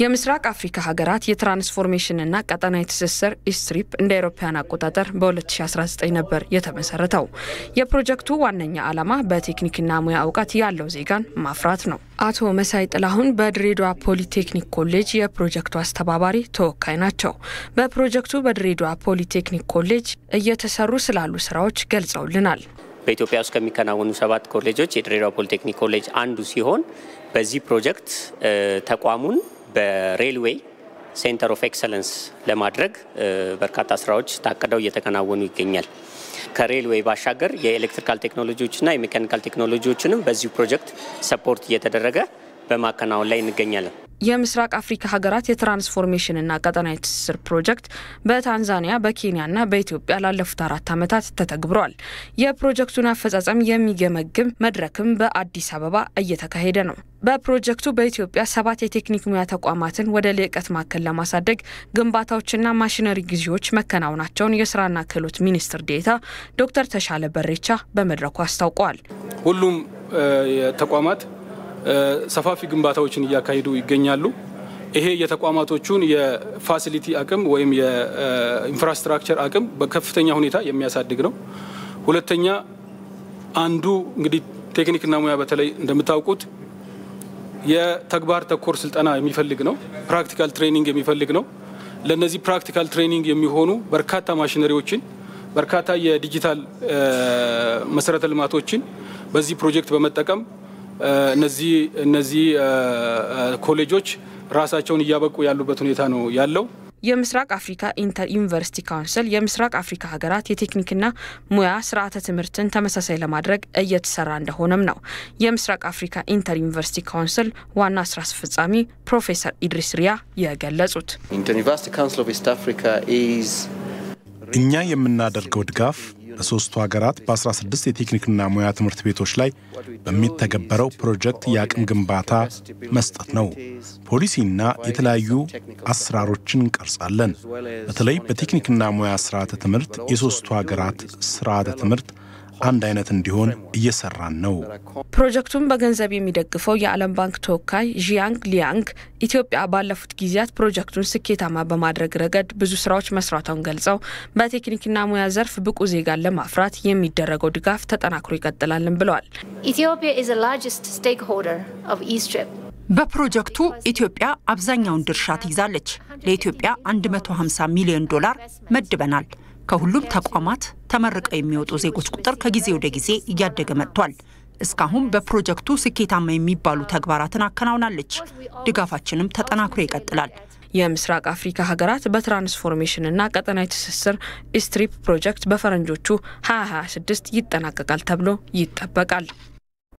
የምስራቅ አፍሪካ ሀገራት የትራንስፎርሜሽንና ቀጠናዊ ትስስር ኢስትሪፕ እንደ አውሮፓውያን አቆጣጠር በ2019 ነበር የተመሰረተው። የፕሮጀክቱ ዋነኛ ዓላማ በቴክኒክና ሙያ እውቀት ያለው ዜጋን ማፍራት ነው። አቶ መሳይ ጥላሁን በድሬዳዋ ፖሊቴክኒክ ኮሌጅ የፕሮጀክቱ አስተባባሪ ተወካይ ናቸው። በፕሮጀክቱ በድሬዳዋ ፖሊቴክኒክ ኮሌጅ እየተሰሩ ስላሉ ስራዎች ገልጸውልናል። በኢትዮጵያ ውስጥ ከሚከናወኑ ሰባት ኮሌጆች የድሬዳዋ ፖሊቴክኒክ ኮሌጅ አንዱ ሲሆን በዚህ ፕሮጀክት ተቋሙን በሬልዌይ ሴንተር ኦፍ ኤክሰለንስ ለማድረግ በርካታ ስራዎች ታቅደው እየተከናወኑ ይገኛል። ከሬልዌይ ባሻገር የኤሌክትሪካል ቴክኖሎጂዎችና የሜካኒካል ቴክኖሎጂዎችንም በዚሁ ፕሮጀክት ሰፖርት እየተደረገ በማከናወን ላይ እንገኛለን። የምስራቅ አፍሪካ ሀገራት የትራንስፎርሜሽንና ቀጠናዊ ትስስር ፕሮጀክት በታንዛኒያ በኬንያና በኢትዮጵያ ላለፉት አራት ዓመታት ተተግብሯል። የፕሮጀክቱን አፈጻጸም የሚገመግም መድረክም በአዲስ አበባ እየተካሄደ ነው። በፕሮጀክቱ በኢትዮጵያ ሰባት የቴክኒክ ሙያ ተቋማትን ወደ ልዕቀት ማዕከል ለማሳደግ ግንባታዎችና ማሽነሪ ጊዜዎች መከናወናቸውን የስራና ክህሎት ሚኒስትር ዴታ ዶክተር ተሻለ በሬቻ በመድረኩ አስታውቀዋል። ሁሉም ተቋማት ሰፋፊ ግንባታዎችን እያካሄዱ ይገኛሉ። ይሄ የተቋማቶቹን የፋሲሊቲ አቅም ወይም የኢንፍራስትራክቸር አቅም በከፍተኛ ሁኔታ የሚያሳድግ ነው። ሁለተኛ አንዱ እንግዲህ ቴክኒክና ሙያ በተለይ እንደምታውቁት የተግባር ተኮር ስልጠና የሚፈልግ ነው። ፕራክቲካል ትሬኒንግ የሚፈልግ ነው። ለነዚህ ፕራክቲካል ትሬኒንግ የሚሆኑ በርካታ ማሽነሪዎችን፣ በርካታ የዲጂታል መሰረተ ልማቶችን በዚህ ፕሮጀክት በመጠቀም እነዚህ እነዚህ ኮሌጆች ራሳቸውን እያበቁ ያሉበት ሁኔታ ነው ያለው። የምስራቅ አፍሪካ ኢንተር ዩኒቨርሲቲ ካውንስል የምስራቅ አፍሪካ ሀገራት የቴክኒክና ሙያ ስርዓተ ትምህርትን ተመሳሳይ ለማድረግ እየተሰራ እንደሆነም ነው የምስራቅ አፍሪካ ኢንተር ዩኒቨርሲቲ ካውንስል ዋና ስራ አስፈጻሚ ፕሮፌሰር ኢድሪስ ሪያ የገለጹት። እኛ የምናደርገው ድጋፍ በሦስቱ ሀገራት በ16 የቴክኒክና ሙያ ትምህርት ቤቶች ላይ በሚተገበረው ፕሮጀክት የአቅም ግንባታ መስጠት ነው። ፖሊሲና የተለያዩ አሰራሮችን እንቀርጻለን። በተለይ በቴክኒክና ሙያ ስርዓተ ትምህርት የሦስቱ ሀገራት ስርዓተ ትምህርት አንድ አይነት እንዲሆን እየሰራን ነው። ፕሮጀክቱን በገንዘብ የሚደግፈው የዓለም ባንክ ተወካይ ዢያንግ ሊያንግ ኢትዮጵያ ባለፉት ጊዜያት ፕሮጀክቱን ስኬታማ በማድረግ ረገድ ብዙ ስራዎች መስራቷን ገልጸው በቴክኒክና ሙያ ዘርፍ ብቁ ዜጋን ለማፍራት የሚደረገው ድጋፍ ተጠናክሮ ይቀጥላልን ብለዋል። በፕሮጀክቱ ኢትዮጵያ አብዛኛውን ድርሻ ትይዛለች። ለኢትዮጵያ 150 ሚሊዮን ዶላር መድበናል። ከሁሉም ተቋማት ተመርቀው የሚወጡ ዜጎች ቁጥር ከጊዜ ወደ ጊዜ እያደገ መጥቷል። እስካሁን በፕሮጀክቱ ስኬታማ የሚባሉ ተግባራትን አከናውናለች። ድጋፋችንም ተጠናክሮ ይቀጥላል። የምስራቅ አፍሪካ ሀገራት በትራንስፎርሜሽንና ቀጠናዊ ትስስር ኢስትሪፕ ፕሮጀክት በፈረንጆቹ 2026 ይጠናቀቃል ተብሎ ይጠበቃል።